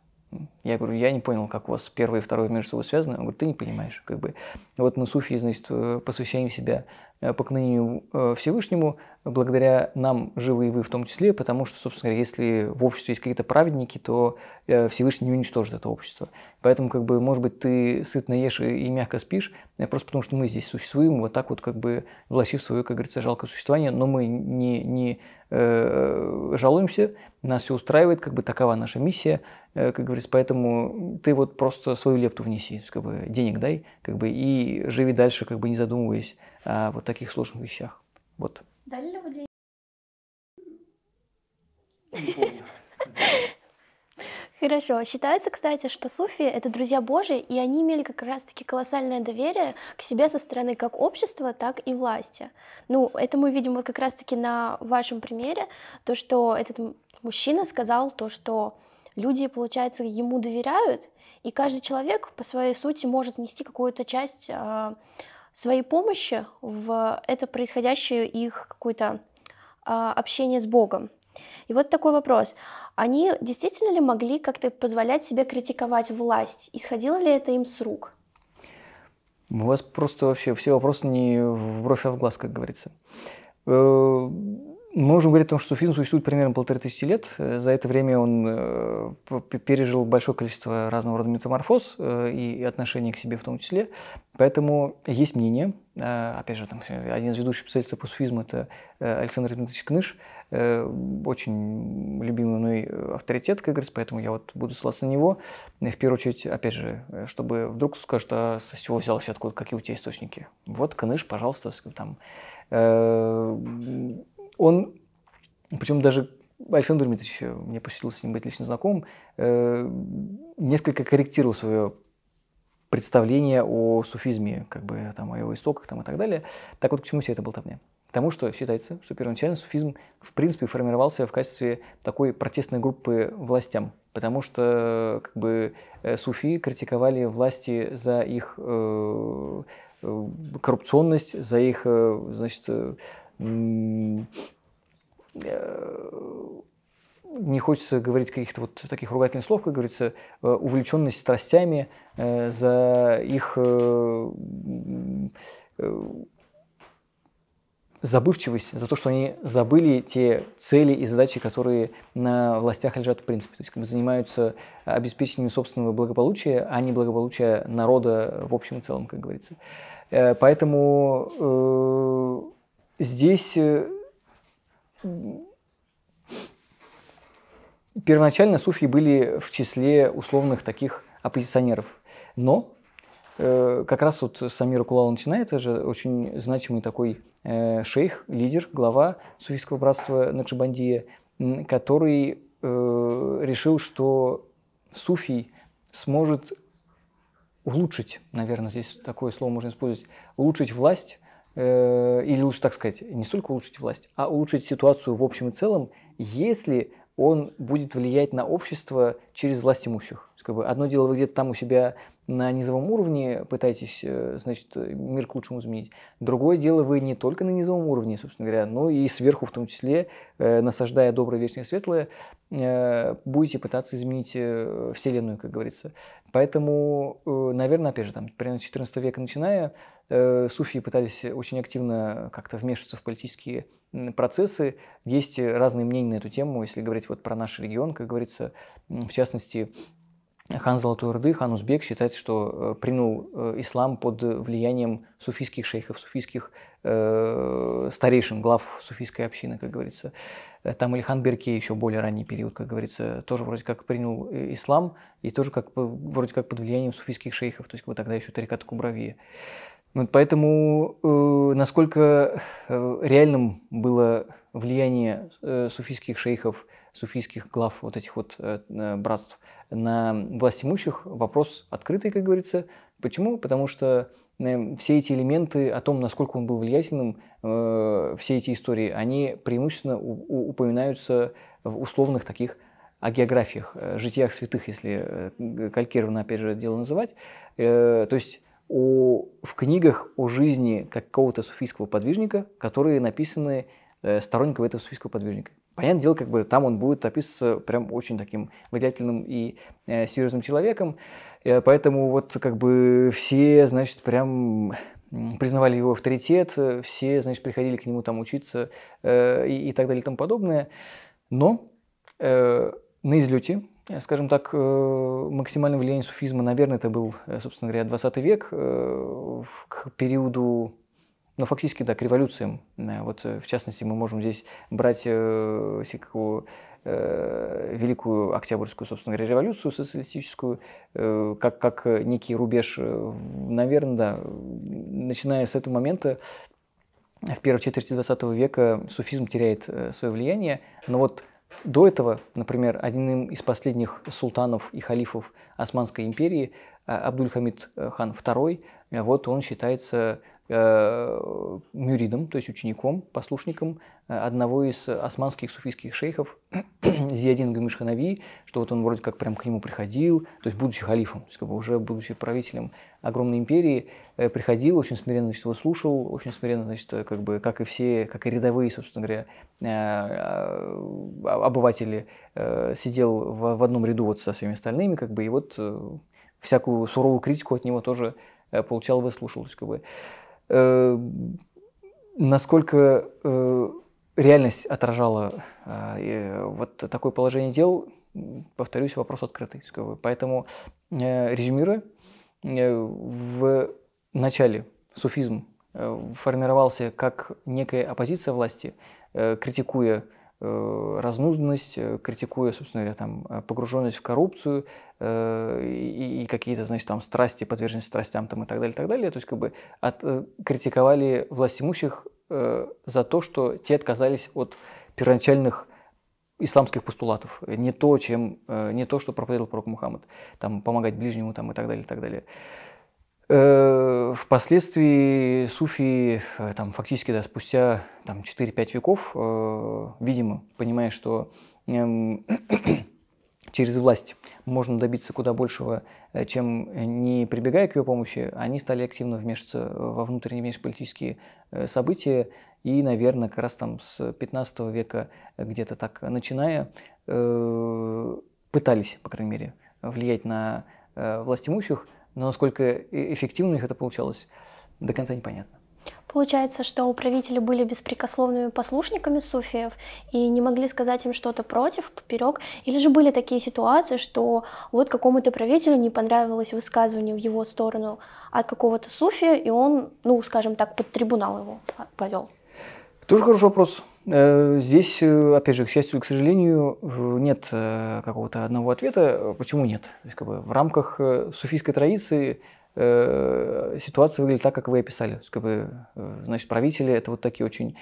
S2: Я говорю, я не понял, как у вас первое и второе между собой связаны. Он говорит, ты не понимаешь, как бы. Вот мы суфии, значит, посвящаем себя Э, поклонению э, Всевышнему, благодаря нам живы и вы в том числе, потому что, собственно говоря, если в обществе есть какие-то праведники, то э, Всевышний не уничтожит это общество. Поэтому, как бы, может быть, ты сытно ешь и мягко спишь, просто потому что мы здесь существуем, вот так вот, как бы, влачив свое, как говорится, жалкое существование, но мы не, не э, жалуемся, нас все устраивает, как бы такова наша миссия, э, как говорится, поэтому ты вот просто свою лепту внеси, как бы денег дай, как бы и живи дальше, как бы не задумываясь а, вот таких сложных вещах. Вот.
S1: Дали ли вы деньги? Хорошо. Считается, кстати, что суфи — это друзья Божии, и они имели как раз-таки колоссальное доверие к себе со стороны как общества, так и власти. Ну, это мы видим вот как раз-таки на вашем примере, то, что этот мужчина сказал то, что люди, получается, ему доверяют, и каждый человек по своей сути может нести какую-то часть э, своей помощи в это происходящее их какое-то а, общение с Богом. И вот такой вопрос. Они действительно ли могли как-то позволять себе критиковать власть? Исходило ли это им с рук?
S2: У вас просто вообще все вопросы не в бровь, а в глаз, как говорится. Э, мы можем говорить о том, что суфизм существует примерно полторы тысячи лет. Э, за это время он э, пережил большое количество разного рода метаморфоз э, и отношений к себе в том числе. Поэтому есть мнение, опять же, там, один из ведущих специалистов по суфизму – это Александр Дмитриевич Кныш, очень любимый мной авторитет, как говорится, поэтому я вот буду ссылаться на него. И в первую очередь, опять же, чтобы вдруг скажут, а с чего взялся, откуда, какие у тебя источники. Вот Кныш, пожалуйста, там он, причем даже Александр Дмитриевич, мне посчастливилось с ним быть лично знаком, э, несколько корректировал свое представление о суфизме, как бы там о его истоках там, и так далее. Так вот, к чему все это болтовня? К тому, что считается, что первоначально суфизм в принципе формировался в качестве такой протестной группы властям, потому что как бы э, суфи критиковали власти за их э, э коррупционность, за их значит, Э, не хочется говорить каких-то вот таких ругательных слов, как говорится, э, увлеченность страстями э, за их забывчивость, за то, что они забыли те цели и задачи, которые на властях лежат в принципе. То есть как бы занимаются обеспечением собственного благополучия, а не благополучия народа в общем и целом, как говорится. Поэтому здесь э, первоначально суфии были в числе условных таких оппозиционеров. Но э, как раз вот Самир Кулал начинает, это же очень значимый такой э, шейх, лидер, глава суфийского братства Накшибандия, который решил, что суфий сможет улучшить, наверное, здесь такое слово можно использовать, улучшить власть Э, или лучше так сказать, не столько улучшить власть, а улучшить ситуацию в общем и целом, если он будет влиять на общество через власть имущих. Как бы одно дело, вы где-то там у себя на низовом уровне пытаетесь, э, значит, мир к лучшему изменить. Другое дело, вы не только на низовом уровне, собственно говоря, но и сверху в том числе, э, насаждая доброе, вечное, светлое, э, будете пытаться изменить Вселенную, как говорится. Поэтому, наверное, опять же, там, примерно с 14 века начиная, суфии пытались очень активно как-то вмешиваться в политические процессы. Есть разные мнения на эту тему, если говорить вот про наш регион, как говорится, в частности, частности, хан Золотой Орды, хан Узбек считается, что э, принял э, ислам под влиянием суфийских шейхов, суфийских э, старейшин, глав суфийской общины, как говорится. Э, там Ильхан Берке еще более ранний период, как говорится, тоже вроде как принял ислам и тоже как, вроде как под влиянием суфийских шейхов, то есть вот тогда еще Тарикат Кубравия. Вот поэтому э, насколько реальным было влияние э, суфийских шейхов суфийских глав вот этих вот э, э, братств на власть имущих вопрос открытый, как говорится. Почему? Потому что э, все эти элементы о том, насколько он был влиятельным, э, все эти истории, они преимущественно у, упоминаются в условных таких о географиях, э, житиях святых, если э, калькированно, опять же, дело называть. То есть о, в книгах о жизни какого-то суфийского подвижника, которые написаны сторонников этого суфийского подвижника. Понятное дело, как бы там он будет описываться прям очень таким влиятельным и э, серьезным человеком. Э, поэтому вот как бы все, значит, прям признавали его авторитет, все, значит, приходили к нему там учиться э, и, и так далее и тому подобное. Но э, на излете, э, скажем так, э, максимальное влияние суфизма, наверное, это был, э, собственно говоря, 20 век, э, к периоду но фактически, да, к революциям. Э, вот, э, в частности, мы можем здесь брать э, всякую э, Великую Октябрьскую, собственно говоря, революцию социалистическую, э, как, как некий рубеж, наверное, да, начиная с этого момента, в первой четверти 20 века суфизм теряет свое влияние, но вот до этого, например, одним из последних султанов и халифов Османской империи, а, абдуль хан II, вот он считается мюридом, э, ну, то есть учеником, послушником э, одного из османских суфийских шейхов (clears throat) Зиядин Гамиш Ханави, что вот он вроде как прям к нему приходил, то есть будучи халифом, то есть как бы уже будучи правителем огромной империи, э, приходил, очень смиренно значит, его слушал, очень смиренно, значит, как бы, как и все, как и рядовые, собственно говоря, а, а, обыватели, сидел в одном ряду вот со всеми остальными, как бы, и вот всякую суровую критику от него тоже получал, выслушал. То есть, как бы, Э, насколько э, реальность отражала э, вот такое положение дел, повторюсь, вопрос открытый. Поэтому, э, резюмируя, э, в начале суфизм э, формировался как некая оппозиция власти, э, критикуя Э, разнузданность, э, критикуя, собственно говоря, там, э, погруженность в коррупцию э, и, и какие-то, значит, там страсти, подверженность страстям там, и так далее, и так далее. То есть как бы от, критиковали власть имущих э, за то, что те отказались от первоначальных исламских постулатов, не то, чем, не то, что проповедовал пророк Мухаммад, там, помогать ближнему там, и так далее, и так далее. Э, впоследствии суфии, э, там, фактически да, спустя там, 4-5 веков, э, видимо, понимая, что э, (clears throat) через власть можно добиться куда большего, э, чем не прибегая к ее помощи, они стали активно вмешиваться во внутренние внешнеполитические события. И, наверное, как раз там с 15 века где-то так начиная, э, пытались, по крайней мере, влиять на власть имущих, но насколько э, эффективно у них это получалось, до конца непонятно.
S1: Получается, что управители были беспрекословными послушниками суфиев и не могли сказать им что-то против, поперек, или же были такие ситуации, что вот какому-то правителю не понравилось высказывание в его сторону от какого-то суфия, и он, ну, скажем так, под трибунал его повел?
S2: Тоже хороший вопрос. Э, здесь, э, опять же, к счастью, к сожалению, нет э, какого-то одного ответа. Почему нет? То есть, как бы, в рамках суфийской традиции ситуация выглядит так, как вы описали. То есть, как бы, значит, правители – это вот такие очень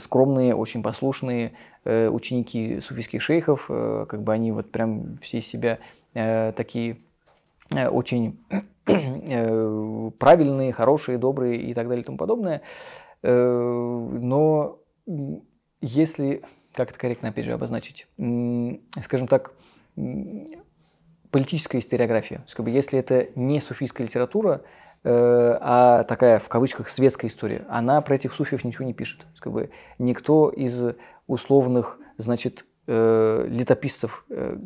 S2: скромные, очень послушные ученики суфийских шейхов. Как бы они вот прям все себя такие очень правильные, хорошие, добрые и так далее и тому подобное но если, как это корректно, опять же, обозначить, скажем так, политическая историография, то как бы, если это не суфийская литература, э, а такая в кавычках светская история, она про этих суфиев ничего не пишет. То как бы, никто из условных, значит, Э, летописцев, э,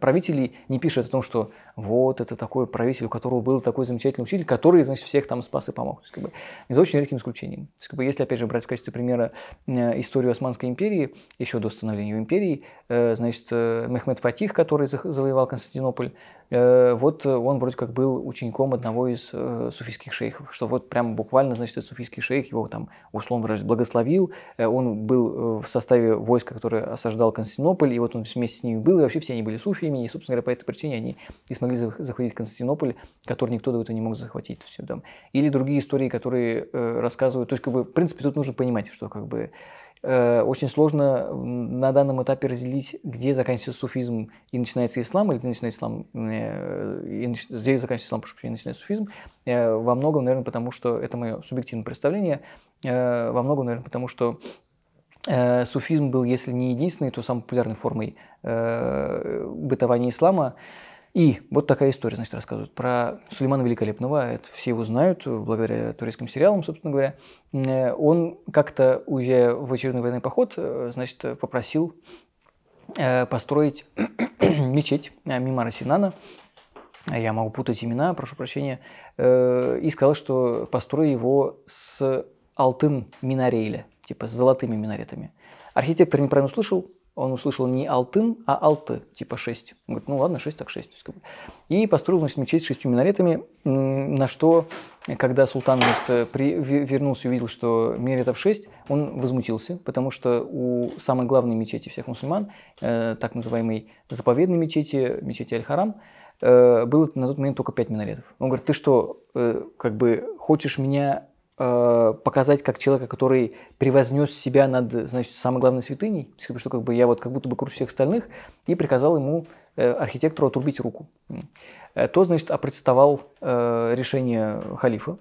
S2: правителей не пишет о том, что вот это такой правитель, у которого был такой замечательный учитель, который, значит, всех там спас и помог. То есть, как бы, за очень редким исключением. То есть, как бы, если, опять же, брать в качестве примера э, историю Османской империи, еще до становления империи, значит, Мехмед Фатих, который завоевал Константинополь, Э, вот э, он вроде как был учеником одного из э, суфийских шейхов, что вот прям буквально, значит, этот суфийский шейх его там, условно выражаясь, благословил, он был в составе войска, которое осаждал Константинополь, и вот он вместе с ними был, и вообще все они были суфиями, и, собственно говоря, по этой причине они и смогли захватить Константинополь, который никто до этого не мог захватить. Все, там. Или другие истории, которые рассказывают, то есть, как бы, в принципе, тут нужно понимать, что как бы Э, очень сложно на данном этапе разделить, где заканчивается суфизм и начинается ислам, или где начинается ислам, э, и, где заканчивается ислам, прошу прощения, начинается суфизм. Э, во многом, наверное, потому что это мое субъективное представление, во многом, наверное, потому что суфизм был, если не единственной, то самой популярной формой бытования ислама. И вот такая история, значит, рассказывают про Сулеймана Великолепного. Это все его знают благодаря турецким сериалам, собственно говоря. Э, он как-то, уезжая в очередной военный поход, э, значит, попросил э, построить (clears throat) мечеть Мимара Синана. Я могу путать имена, прошу прощения. И сказал, что построю его с алтын минарейля, типа с золотыми минаретами. Архитектор неправильно услышал, он услышал не алтын, а алты, типа 6. Он говорит, ну ладно, 6 так 6. И построил значит, мечеть с шестью минаретами, на что, когда султан значит, при, вернулся и увидел, что минаретов 6, он возмутился, потому что у самой главной мечети всех мусульман, э, так называемой заповедной мечети, мечети Аль-Харам, э, было на тот момент только 5 минаретов. Он говорит, ты что, э, как бы хочешь меня Э, показать как человека, который превознес себя над, значит, самой главной святыней, что как бы я вот как будто бы круче всех остальных, и приказал ему э, архитектору отрубить руку. Э, То, значит, опротестовал решение халифа,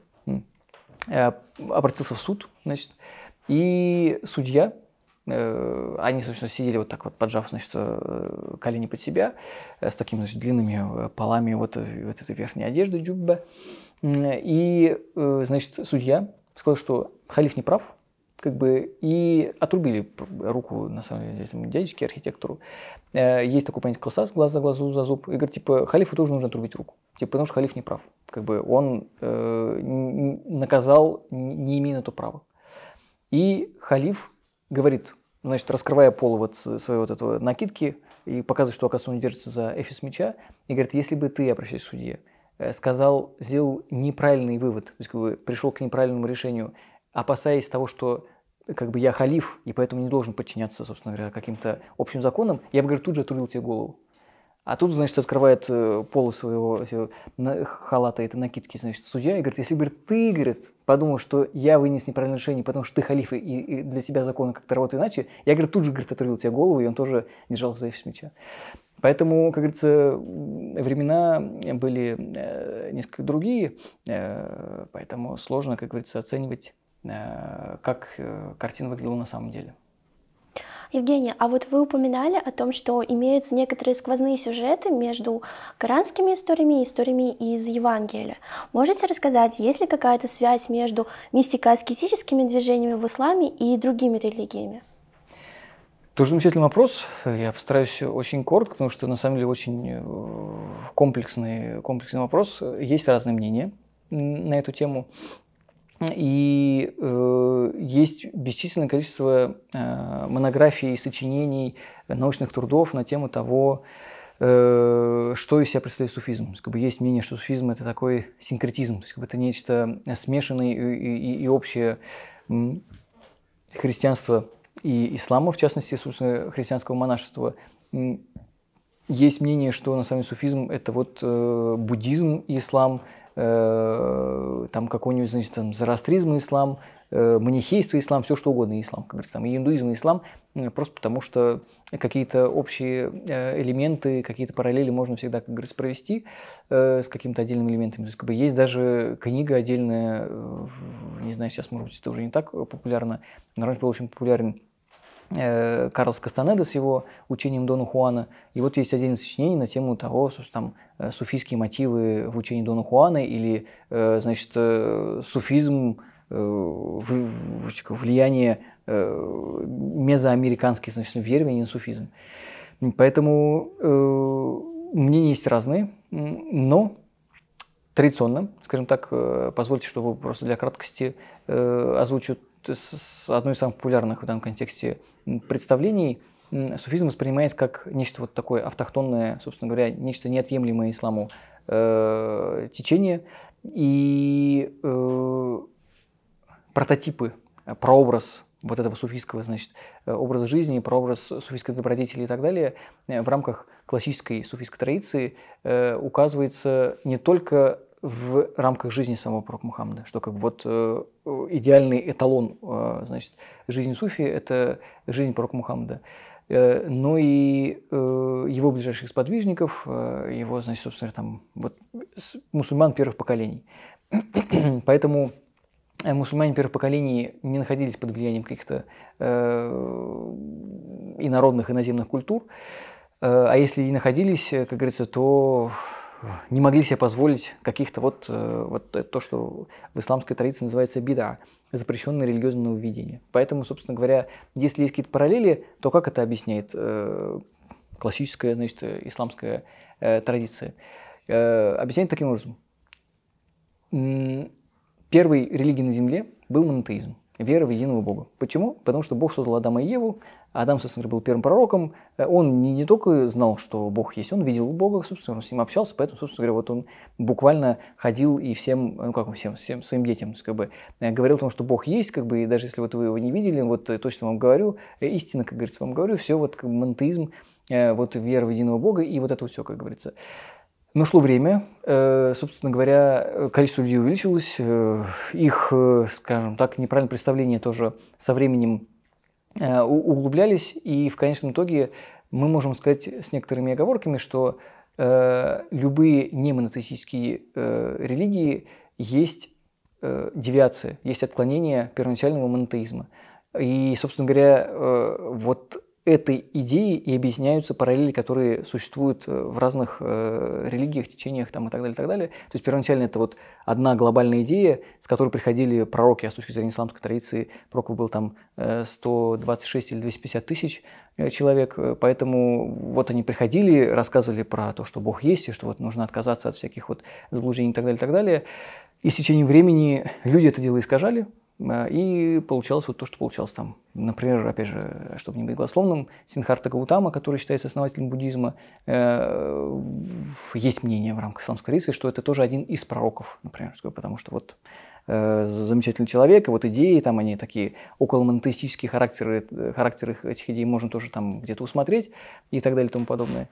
S2: обратился в суд, значит, и судья, они, собственно, сидели вот так вот, поджав, значит, колени под себя, с такими, значит, длинными полами вот, вот этой верхней одежды джубба, и, э, значит, судья сказал, что халиф не прав, как бы, и отрубили руку, на самом деле, этому дядечке, архитектору. Э, есть такой понятие косас, глаз за глазу, за зуб. И говорит, типа, халифу тоже нужно отрубить руку. Типа, потому что халиф не прав. Как бы он э, наказал, не имея на то права. И халиф говорит, значит, раскрывая пол вот своей вот этого накидки, и показывает, что, оказывается, он держится за эфис меча, и говорит, если бы ты, обращаясь к судье, Э, сказал, сделал неправильный вывод, то есть как бы пришел к неправильному решению, опасаясь того, что как бы я халиф, и поэтому не должен подчиняться, собственно говоря, каким-то общим законам, я бы, говорит, тут же отрубил тебе голову. А тут, значит, открывает э, полы своего халата этой накидки, значит, судья и говорит, если, бы ты, говорит, подумал, что я вынес неправильное решение, потому что ты халиф, и, и для тебя законы как-то работают иначе, я, говорит, тут же, говорит, отрубил тебе голову, и он тоже держался за эфис меча. Поэтому, как говорится, времена были э, несколько другие, э, поэтому сложно, как говорится, оценивать, э, как э, картина выглядела на самом деле.
S1: Евгения, а вот вы упоминали о том, что имеются некоторые сквозные сюжеты между коранскими историями и историями из Евангелия. Можете рассказать, есть ли какая-то связь между мистико-аскетическими движениями в исламе и другими религиями?
S2: Тоже замечательный вопрос. Я постараюсь очень коротко, потому что на самом деле очень э, комплексный, комплексный вопрос. Есть разные мнения на эту тему. И э, есть бесчисленное количество э, монографий, сочинений, э, научных трудов на тему того, э, что из себя представляет суфизм. То есть, как бы, есть мнение, что суфизм это такой синкретизм, то есть как бы, это нечто смешанное и, и, и общее христианство и ислама, в частности, собственно, христианского монашества. Есть мнение, что на самом деле суфизм это вот э, буддизм и ислам, э, там какой-нибудь, значит, там, зарастризм ислам, э, манихейство ислам, все что угодно ислам, как говорится, там, и индуизм ислам, э, просто потому что какие-то общие э, элементы, какие-то параллели можно всегда, как говорится, провести э, с каким то отдельным элементом То есть, как бы, есть даже книга отдельная, э, не знаю, сейчас, может быть, это уже не так популярно, но раньше был очень популярен Э, Карлос Кастанеда с его учением Дона Хуана. И вот есть один из сочинений на тему того, собственно, там, э, суфийские мотивы в учении Дона Хуана или, э, значит, суфизм, влияние мезоамериканских, значит, верований на суфизм. Поэтому мнения есть разные, но традиционно, скажем так, позвольте, чтобы просто для краткости озвучу одно из самых популярных в данном контексте представлений. Суфизм воспринимается как нечто вот такое автохтонное, собственно говоря, нечто неотъемлемое исламу э, течение. И э, прототипы, э, прообраз вот этого суфийского, значит, э, образа жизни, прообраз суфийской добродетели и так далее, э, в рамках классической суфийской традиции э, указывается не только в рамках жизни самого Пророка Мухаммада, что как вот э, идеальный эталон э, значит, жизни суфи – это жизнь Пророка Мухаммада э, но ну и его ближайших сподвижников, его, значит, собственно, там, вот, мусульман первых поколений. (clears throat) Поэтому мусульмане первых поколений не находились под влиянием каких-то инородных, наземных культур, а если и находились, как говорится, то не могли себе позволить каких-то вот, э, вот то, что в исламской традиции называется беда, запрещенное религиозное увидение. Поэтому, собственно говоря, если есть какие-то параллели, то как это объясняет э, классическая, значит, исламская э, традиция? Объясняет таким образом. Первой религией на земле был монотеизм, вера в единого Бога. Почему? Потому что Бог создал Адама и Еву, Адам, собственно говоря, был первым пророком. Э, он не, не только знал, что Бог есть, он видел Бога, собственно, он с ним общался, поэтому, собственно говоря, вот он буквально ходил и всем, ну как всем, всем своим детям, есть, как бы, э, говорил о том, что Бог есть, как бы, и даже если вот вы его не видели, вот э, точно вам говорю, истина, как говорится, вам говорю, все вот как монотеизм, вот вера в единого Бога и вот это все, как говорится. Но шло время, собственно говоря, количество людей увеличилось, их, скажем так, неправильное представление тоже со временем Э, углублялись, и в конечном итоге мы можем сказать с некоторыми оговорками, что э, любые немонотеистические э, религии есть э, девиации, есть отклонение первоначального монотеизма. И, собственно говоря, э, вот этой идеи и объясняются параллели, которые существуют э, в разных э, религиях, течениях там, и так далее, и так далее. То есть первоначально это вот одна глобальная идея, с которой приходили пророки, а с точки зрения исламской традиции пророков было там 126 э, или 250 тысяч э, человек, поэтому вот они приходили, рассказывали про то, что Бог есть, и что вот нужно отказаться от всяких вот заблуждений и так далее, и так далее. И с течением времени люди это дело искажали, Э, и получалось вот то, что получалось там. Например, опять же, чтобы не быть голословным, Синхарта Гаутама, который считается основателем буддизма, э, есть мнение в рамках исламской традиции, что это тоже один из пророков, например, потому что вот э, замечательный человек, и вот идеи там, они такие около монотеистические характеры, характеры этих идей можно тоже там где-то усмотреть и так далее и тому подобное.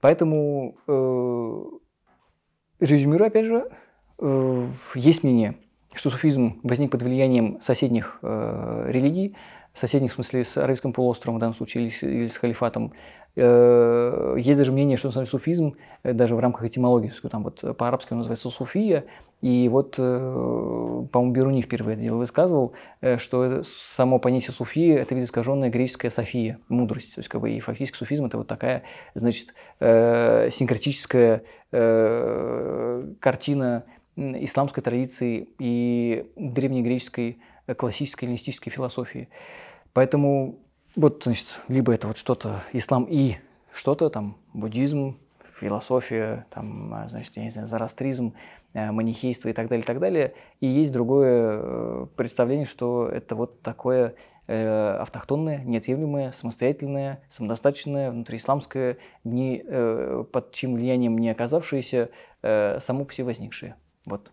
S2: Поэтому, резюмирую опять же, есть мнение – что суфизм возник под влиянием соседних э, религий, соседних в смысле с Аравийским полуостровом в данном случае или, или с халифатом. Э, есть даже мнение, что на суфизм, э, даже в рамках этимологии, там вот по-арабски он называется суфия, и вот, э, по-моему, Беруни впервые это дело высказывал, э, что само понятие суфия – это ведь искаженная греческая софия, мудрость. То есть, как бы, и фактически суфизм – это вот такая, значит, э, синкретическая э, картина исламской традиции и древнегреческой э, классической эллинистической философии. Поэтому вот, значит, либо это вот что-то, ислам и что-то, там, буддизм, философия, там, а, значит, я не знаю, зарастризм, э, манихейство и так далее, и так далее. И есть другое э, представление, что это вот такое э, автохтонное, неотъемлемое, самостоятельное, самодостаточное, внутриисламское, ни, под чьим влиянием не оказавшееся, само по себе возникшее. Вот.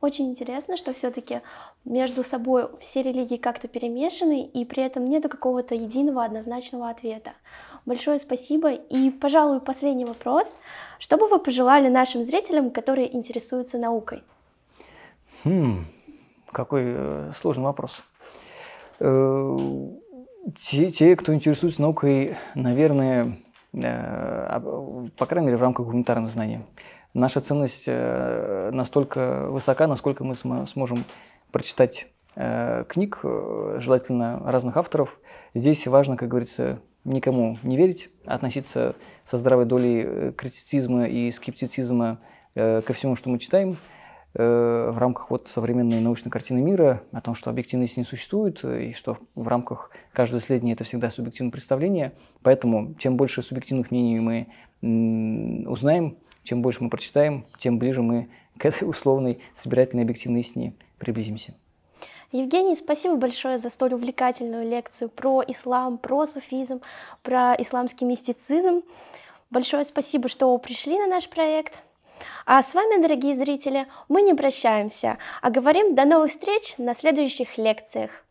S1: Очень интересно, что все-таки между собой все религии как-то перемешаны, и при этом нету какого-то единого однозначного ответа. Большое спасибо. И, пожалуй, последний вопрос. Что бы вы пожелали нашим зрителям, которые интересуются наукой?
S2: Хм, какой э, сложный вопрос. Э, те, те, кто интересуется наукой, наверное, э, по крайней мере, в рамках гуманитарного знания, наша ценность э, настолько высока, насколько мы сможем прочитать э, книг, э, желательно разных авторов. Здесь важно, как говорится, никому не верить, а относиться со здравой долей критицизма и скептицизма ко всему, что мы читаем в рамках вот современной научной картины мира, о том, что объективность не существует, и что в рамках каждого исследования это всегда субъективное представление. Поэтому чем больше субъективных мнений мы узнаем, чем больше мы прочитаем, тем ближе мы к этой условной собирательной объективной сне приблизимся.
S1: Евгений, спасибо большое за столь увлекательную лекцию про ислам, про суфизм, про исламский мистицизм. Большое спасибо, что пришли на наш проект. А с вами, дорогие зрители, мы не прощаемся, а говорим до новых встреч на следующих лекциях.